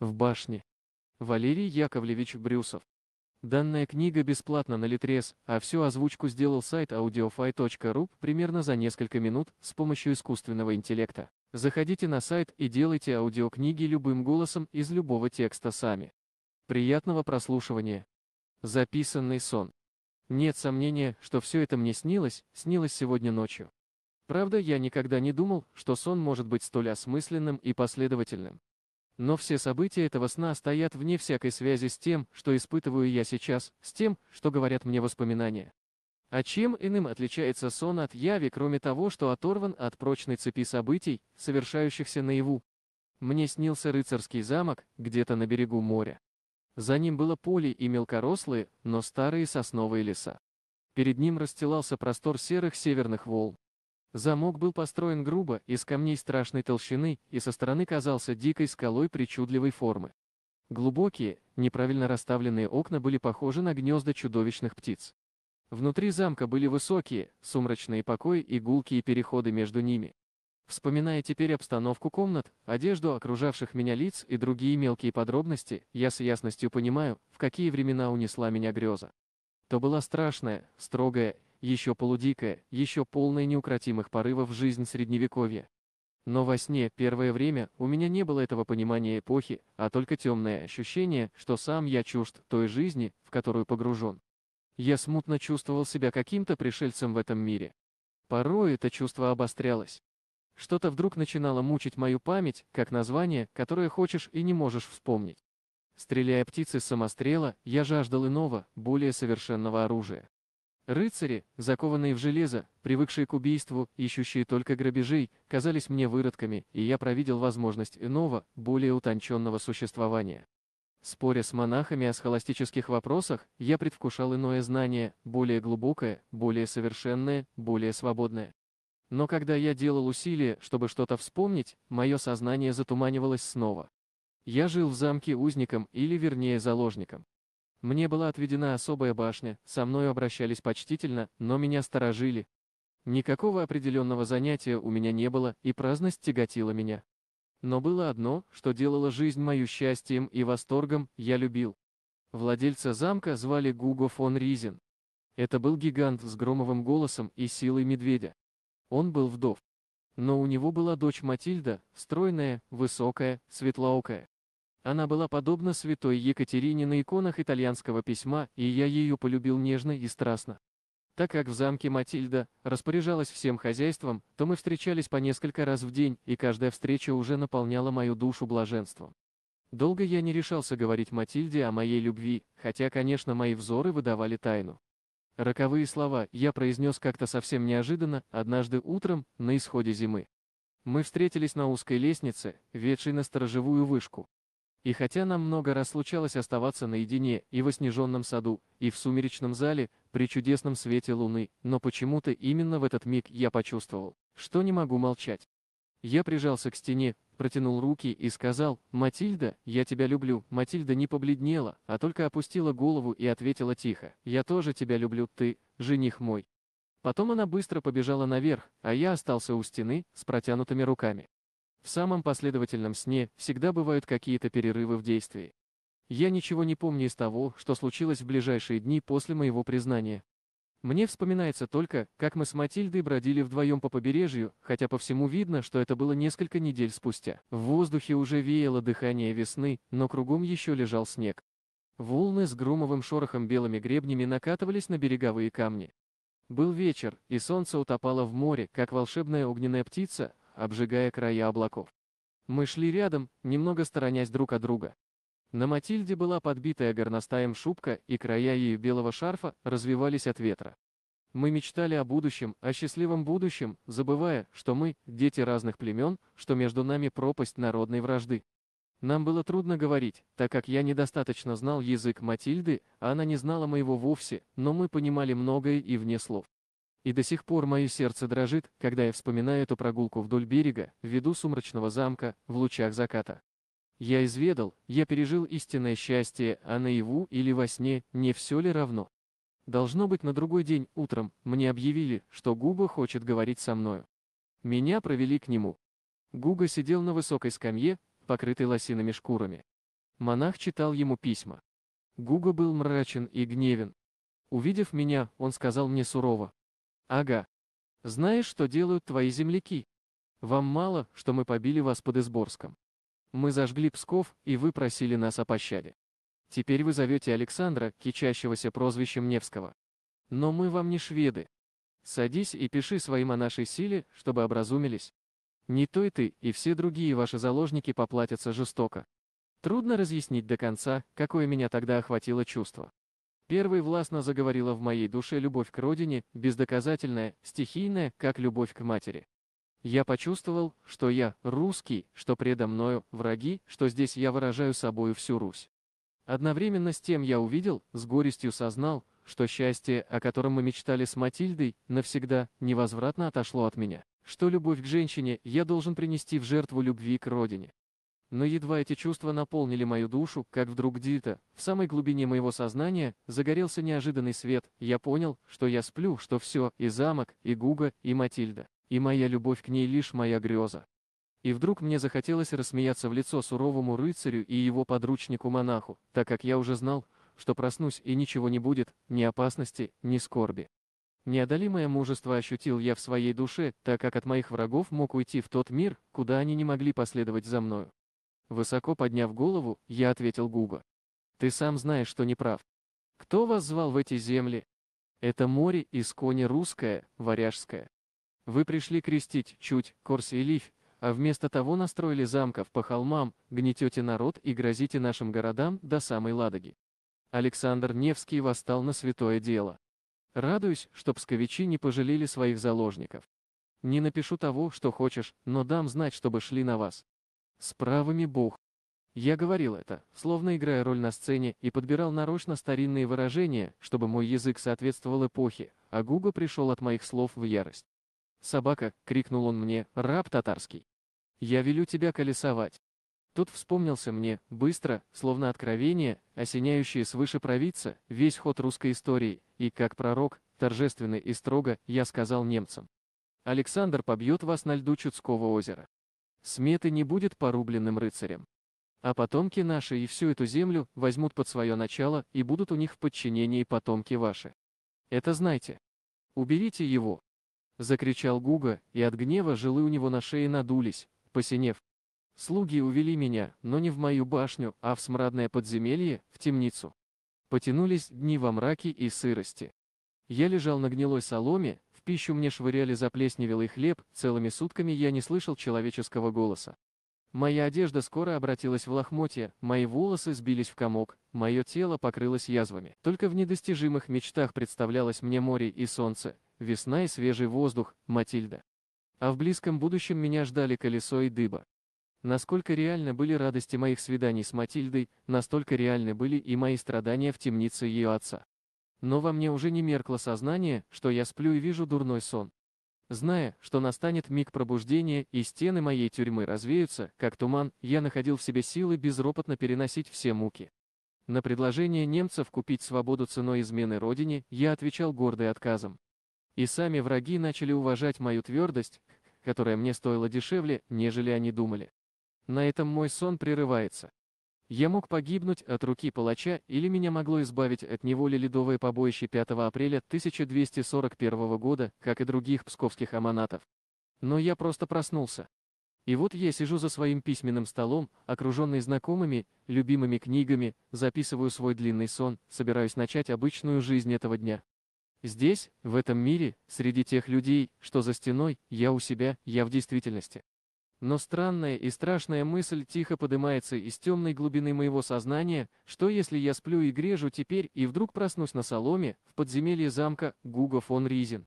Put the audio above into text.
В башне. Валерий Яковлевич Брюсов. Данная книга бесплатна на Литрес, а всю озвучку сделал сайт audiofy.ru примерно за несколько минут с помощью искусственного интеллекта. Заходите на сайт и делайте аудиокниги любым голосом из любого текста сами. Приятного прослушивания. Записанный сон. Нет сомнения, что все это мне снилось, снилось сегодня ночью. Правда, я никогда не думал, что сон может быть столь осмысленным и последовательным. Но все события этого сна стоят вне всякой связи с тем, что испытываю я сейчас, с тем, что говорят мне воспоминания. А чем иным отличается сон от яви, кроме того, что оторван от прочной цепи событий, совершающихся наяву? Мне снился рыцарский замок, где-то на берегу моря. За ним было поле и мелкорослые, но старые сосновые леса. Перед ним расстилался простор серых северных волн. Замок был построен грубо, из камней страшной толщины, и со стороны казался дикой скалой причудливой формы. Глубокие, неправильно расставленные окна были похожи на гнезда чудовищных птиц. Внутри замка были высокие, сумрачные покои и гулкие переходы между ними. Вспоминая теперь обстановку комнат, одежду окружавших меня лиц и другие мелкие подробности, я с ясностью понимаю, в какие времена унесла меня греза. То была страшная, строгая еще полудикая, еще полная неукротимых порывов жизнь средневековья. Но во сне, первое время, у меня не было этого понимания эпохи, а только темное ощущение, что сам я чужд той жизни, в которую погружен. Я смутно чувствовал себя каким-то пришельцем в этом мире. Порой это чувство обострялось. Что-то вдруг начинало мучить мою память, как название, которое хочешь и не можешь вспомнить. Стреляя птицы с самострела, я жаждал иного, более совершенного оружия. Рыцари, закованные в железо, привыкшие к убийству, ищущие только грабежей, казались мне выродками, и я провидел возможность иного, более утонченного существования. Споря с монахами о схоластических вопросах, я предвкушал иное знание, более глубокое, более совершенное, более свободное. Но когда я делал усилия, чтобы что-то вспомнить, мое сознание затуманивалось снова. Я жил в замке узником или вернее заложником. Мне была отведена особая башня, со мной обращались почтительно, но меня сторожили. Никакого определенного занятия у меня не было, и праздность тяготила меня. Но было одно, что делало жизнь мою счастьем и восторгом, я любил. Владельца замка звали Гуго фон Ризен. Это был гигант с громовым голосом и силой медведя. Он был вдов. Но у него была дочь Матильда, стройная, высокая, светлоокая. Она была подобна святой Екатерине на иконах итальянского письма, и я ее полюбил нежно и страстно. Так как в замке Матильда распоряжалась всем хозяйством, то мы встречались по несколько раз в день, и каждая встреча уже наполняла мою душу блаженством. Долго я не решался говорить Матильде о моей любви, хотя, конечно, мои взоры выдавали тайну. Роковые слова я произнес как-то совсем неожиданно, однажды утром, на исходе зимы. Мы встретились на узкой лестнице, ведшей на сторожевую вышку. И хотя нам много раз случалось оставаться наедине и во снеженном саду, и в сумеречном зале, при чудесном свете луны, но почему-то именно в этот миг я почувствовал, что не могу молчать. Я прижался к стене, протянул руки и сказал, «Матильда, я тебя люблю». Матильда не побледнела, а только опустила голову и ответила тихо, «Я тоже тебя люблю, ты, жених мой». Потом она быстро побежала наверх, а я остался у стены с протянутыми руками. В самом последовательном сне всегда бывают какие-то перерывы в действии. Я ничего не помню из того, что случилось в ближайшие дни после моего признания. Мне вспоминается только, как мы с Матильдой бродили вдвоем по побережью, хотя по всему видно, что это было несколько недель спустя. В воздухе уже веяло дыхание весны, но кругом еще лежал снег. Волны с громовым шорохом белыми гребнями накатывались на береговые камни. Был вечер, и солнце утопало в море, как волшебная огненная птица, обжигая края облаков. Мы шли рядом, немного сторонясь друг от друга. На Матильде была подбитая горностаем шубка, и края ее белого шарфа развивались от ветра. Мы мечтали о будущем, о счастливом будущем, забывая, что мы – дети разных племен, что между нами пропасть народной вражды. Нам было трудно говорить, так как я недостаточно знал язык Матильды, а она не знала моего вовсе, но мы понимали многое и вне слов. И до сих пор мое сердце дрожит, когда я вспоминаю эту прогулку вдоль берега, в виду сумрачного замка, в лучах заката. Я изведал, я пережил истинное счастье, а наяву или во сне, не все ли равно? Должно быть, на другой день, утром, мне объявили, что Губа хочет говорить со мною. Меня провели к нему. Гуга сидел на высокой скамье, покрытой лосиными шкурами. Монах читал ему письма. Гуга был мрачен и гневен. Увидев меня, он сказал мне сурово, Ага. Знаешь, что делают твои земляки? Вам мало, что мы побили вас под Изборском. Мы зажгли Псков, и вы просили нас о пощаде. Теперь вы зовете Александра, кичащегося прозвищем Невского. Но мы вам не шведы. Садись и пиши своим о нашей силе, чтобы образумились. Не то и ты, и все другие ваши заложники поплатятся жестоко. Трудно разъяснить до конца, какое меня тогда охватило чувство. Первой властно заговорила в моей душе любовь к родине, бездоказательная, стихийная, как любовь к матери. Я почувствовал, что я русский, что предо мною враги, что здесь я выражаю собою всю Русь. Одновременно с тем я увидел, с горестью сознал, что счастье, о котором мы мечтали с Матильдой, навсегда, невозвратно отошло от меня. Что любовь к женщине я должен принести в жертву любви к родине. Но едва эти чувства наполнили мою душу, как вдруг где-то, в самой глубине моего сознания, загорелся неожиданный свет, я понял, что я сплю, что все, и замок, и Гуга, и Матильда, и моя любовь к ней лишь моя греза. И вдруг мне захотелось рассмеяться в лицо суровому рыцарю и его подручнику-монаху, так как я уже знал, что проснусь и ничего не будет, ни опасности, ни скорби. Неодолимое мужество ощутил я в своей душе, так как от моих врагов мог уйти в тот мир, куда они не могли последовать за мною. Высоко подняв голову, я ответил Губа. Ты сам знаешь, что не прав. Кто вас звал в эти земли? Это море из кони русское, варяжское. Вы пришли крестить, чуть, корс и лифь, а вместо того настроили замков по холмам, гнетете народ и грозите нашим городам до самой Ладоги. Александр Невский восстал на святое дело. Радуюсь, что псковичи не пожалели своих заложников. Не напишу того, что хочешь, но дам знать, чтобы шли на вас. С правыми бог. Я говорил это, словно играя роль на сцене, и подбирал нарочно старинные выражения, чтобы мой язык соответствовал эпохе, а Гуга пришел от моих слов в ярость. «Собака!» — крикнул он мне, «раб татарский! Я велю тебя колесовать!» Тут вспомнился мне, быстро, словно откровение, осеняющее свыше провидца, весь ход русской истории, и, как пророк, торжественно и строго, я сказал немцам. Александр побьет вас на льду Чудского озера. Сметы не будет порубленным рыцарем. А потомки наши и всю эту землю возьмут под свое начало и будут у них в подчинении потомки ваши. Это знайте. Уберите его. Закричал Гуга, и от гнева жилы у него на шее надулись, посинев. Слуги увели меня, но не в мою башню, а в смрадное подземелье, в темницу. Потянулись дни во мраке и сырости. Я лежал на гнилой соломе, пищу мне швыряли заплесневелый хлеб, целыми сутками я не слышал человеческого голоса. Моя одежда скоро обратилась в лохмотья, мои волосы сбились в комок, мое тело покрылось язвами. Только в недостижимых мечтах представлялось мне море и солнце, весна и свежий воздух, Матильда. А в близком будущем меня ждали колесо и дыба. Насколько реально были радости моих свиданий с Матильдой, настолько реальны были и мои страдания в темнице ее отца. Но во мне уже не меркло сознание, что я сплю и вижу дурной сон. Зная, что настанет миг пробуждения и стены моей тюрьмы развеются, как туман, я находил в себе силы безропотно переносить все муки. На предложение немцев купить свободу ценой измены родине я отвечал гордый отказом. И сами враги начали уважать мою твердость, которая мне стоила дешевле, нежели они думали. На этом мой сон прерывается. Я мог погибнуть от руки палача или меня могло избавить от неволи ледовое побоище 5 апреля 1241 года, как и других псковских аманатов. Но я просто проснулся. И вот я сижу за своим письменным столом, окруженный знакомыми, любимыми книгами, записываю свой длинный сон, собираюсь начать обычную жизнь этого дня. Здесь, в этом мире, среди тех людей, что за стеной, я у себя, я в действительности. Но странная и страшная мысль тихо поднимается из темной глубины моего сознания, что если я сплю и грежу теперь и вдруг проснусь на соломе, в подземелье замка Гуга фон Ризен.